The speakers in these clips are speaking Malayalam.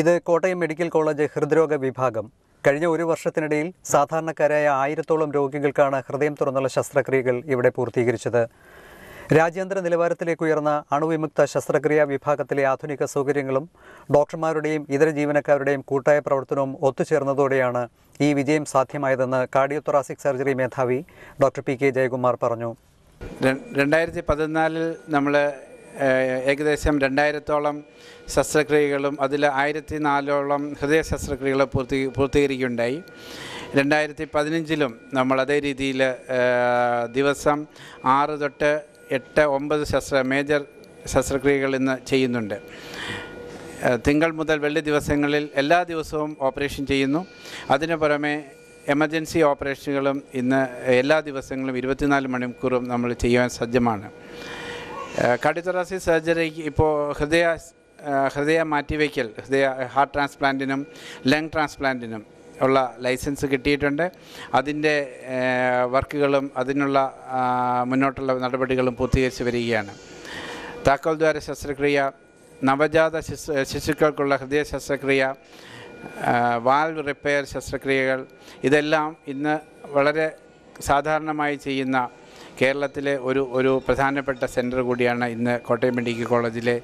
ഇത് കോട്ടയം മെഡിക്കൽ കോളേജ് ഹൃദ്രോഗ വിഭാഗം കഴിഞ്ഞ ഒരു വർഷത്തിനിടയിൽ സാധാരണക്കാരായ ആയിരത്തോളം രോഗികൾക്കാണ് ഹൃദയം തുറന്നുള്ള ശസ്ത്രക്രിയകൾ ഇവിടെ പൂർത്തീകരിച്ചത് രാജ്യാന്തര നിലവാരത്തിലേക്ക് ഉയർന്ന അണുവിമുക്ത ശസ്ത്രക്രിയാ വിഭാഗത്തിലെ ആധുനിക സൗകര്യങ്ങളും ഡോക്ടർമാരുടെയും ഇതര ജീവനക്കാരുടെയും കൂട്ടായ പ്രവർത്തനവും ഒത്തുചേർന്നതോടെയാണ് ഈ വിജയം സാധ്യമായതെന്ന് കാർഡിയോതൊറാസിക് സർജറി മേധാവി ഡോക്ടർ പി കെ ജയകുമാർ പറഞ്ഞു രണ്ടായിരത്തി പതിനാലിൽ നമ്മൾ ഏകദേശം രണ്ടായിരത്തോളം ശസ്ത്രക്രിയകളും അതിൽ ആയിരത്തി നാലോളം ഹൃദയ ശസ്ത്രക്രിയകൾ പൂർത്തി പൂർത്തീകരിക്കുകയുണ്ടായി രണ്ടായിരത്തി പതിനഞ്ചിലും നമ്മൾ അതേ രീതിയിൽ ദിവസം ആറ് തൊട്ട് എട്ട് ഒമ്പത് ശസ്ത്ര മേജർ ശസ്ത്രക്രിയകൾ ഇന്ന് ചെയ്യുന്നുണ്ട് തിങ്കൾ മുതൽ വെള്ളി ദിവസങ്ങളിൽ എല്ലാ ദിവസവും ഓപ്പറേഷൻ ചെയ്യുന്നു അതിനു പുറമെ എമർജൻസി ഓപ്പറേഷനുകളും ഇന്ന് എല്ലാ ദിവസങ്ങളും ഇരുപത്തിനാല് മണിക്കൂറും നമ്മൾ ചെയ്യുവാൻ സജ്ജമാണ് കാർഡിയോതെറാസി സർജറിക്ക് ഇപ്പോൾ ഹൃദയ ഹൃദയ മാറ്റിവയ്ക്കൽ ഹൃദയ ഹാർട്ട് ട്രാൻസ്പ്ലാന്റിനും ലങ് ട്രാൻസ്പ്ലാന്റിനും ഉള്ള ലൈസൻസ് കിട്ടിയിട്ടുണ്ട് അതിൻ്റെ വർക്കുകളും അതിനുള്ള മുന്നോട്ടുള്ള നടപടികളും പൂർത്തീകരിച്ച് വരികയാണ് താക്കോൽദ്വാര ശസ്ത്രക്രിയ നവജാത ശിശു ശിശുക്കൾക്കുള്ള ഹൃദയ ശസ്ത്രക്രിയ വാൽവ് റിപ്പയർ ശസ്ത്രക്രിയകൾ ഇതെല്ലാം ഇന്ന് വളരെ സാധാരണമായി ചെയ്യുന്ന കേരളത്തിലെ ഒരു ഒരു പ്രധാനപ്പെട്ട സെൻറ്റർ കൂടിയാണ് ഇന്ന് കോട്ടയം മെഡിക്കൽ കോളേജിലെ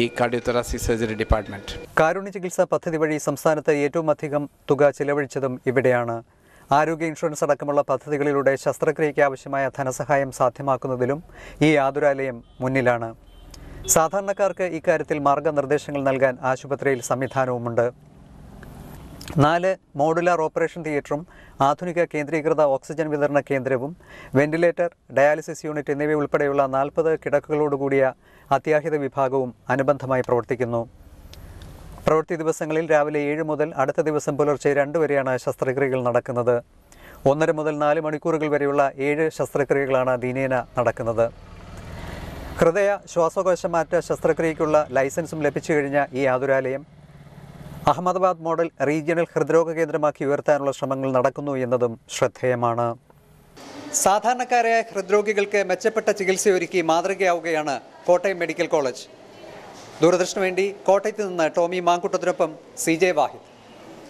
ഈ കാർഡിയോതൊറാസിക് സർജറി ഡിപ്പാർട്ട്മെൻറ്റ് കാരുണ്യ ചികിത്സാ പദ്ധതി വഴി സംസ്ഥാനത്ത് ഏറ്റവും അധികം തുക ചിലവഴിച്ചതും ഇവിടെയാണ് ആരോഗ്യ ഇൻഷുറൻസ് അടക്കമുള്ള പദ്ധതികളിലൂടെ ശസ്ത്രക്രിയയ്ക്ക് ആവശ്യമായ ധനസഹായം സാധ്യമാക്കുന്നതിലും ഈ ആതുരാലയം മുന്നിലാണ് സാധാരണക്കാർക്ക് ഇക്കാര്യത്തിൽ മാർഗനിർദ്ദേശങ്ങൾ നൽകാൻ ആശുപത്രിയിൽ സംവിധാനവുമുണ്ട് നാല് മോഡുലാർ ഓപ്പറേഷൻ തിയേറ്ററും ആധുനിക കേന്ദ്രീകൃത ഓക്സിജൻ വിതരണ കേന്ദ്രവും വെന്റിലേറ്റർ ഡയാലിസിസ് യൂണിറ്റ് എന്നിവ ഉൾപ്പെടെയുള്ള നാൽപ്പത് കിടക്കുകളോടുകൂടിയ അത്യാഹിത വിഭാഗവും അനുബന്ധമായി പ്രവർത്തിക്കുന്നു പ്രവൃത്തി ദിവസങ്ങളിൽ രാവിലെ ഏഴ് മുതൽ അടുത്ത ദിവസം പുലർച്ചെ രണ്ട് വരെയാണ് ശസ്ത്രക്രിയകൾ നടക്കുന്നത് ഒന്നര മുതൽ നാല് മണിക്കൂറുകൾ വരെയുള്ള ഏഴ് ശസ്ത്രക്രിയകളാണ് ദിനേന നടക്കുന്നത് ഹൃദയ ശ്വാസകോശമാറ്റ ശസ്ത്രക്രിയയ്ക്കുള്ള ലൈസൻസും ലഭിച്ചു കഴിഞ്ഞ ഈ ആതുരാലയം അഹമ്മദാബാദ് മോഡൽ റീജിയണൽ ഹൃദ്രോഗ കേന്ദ്രമാക്കി ഉയർത്താനുള്ള ശ്രമങ്ങൾ നടക്കുന്നു എന്നതും ശ്രദ്ധേയമാണ് സാധാരണക്കാരായ ഹൃദ്രോഗികൾക്ക് മെച്ചപ്പെട്ട ചികിത്സയൊരുക്കി മാതൃകയാവുകയാണ് കോട്ടയം മെഡിക്കൽ കോളേജ് ദൂരദർശന് വേണ്ടി കോട്ടയത്ത് നിന്ന് ടോമി മാങ്കുട്ടത്തിനൊപ്പം സി ജെ വാഹിദ്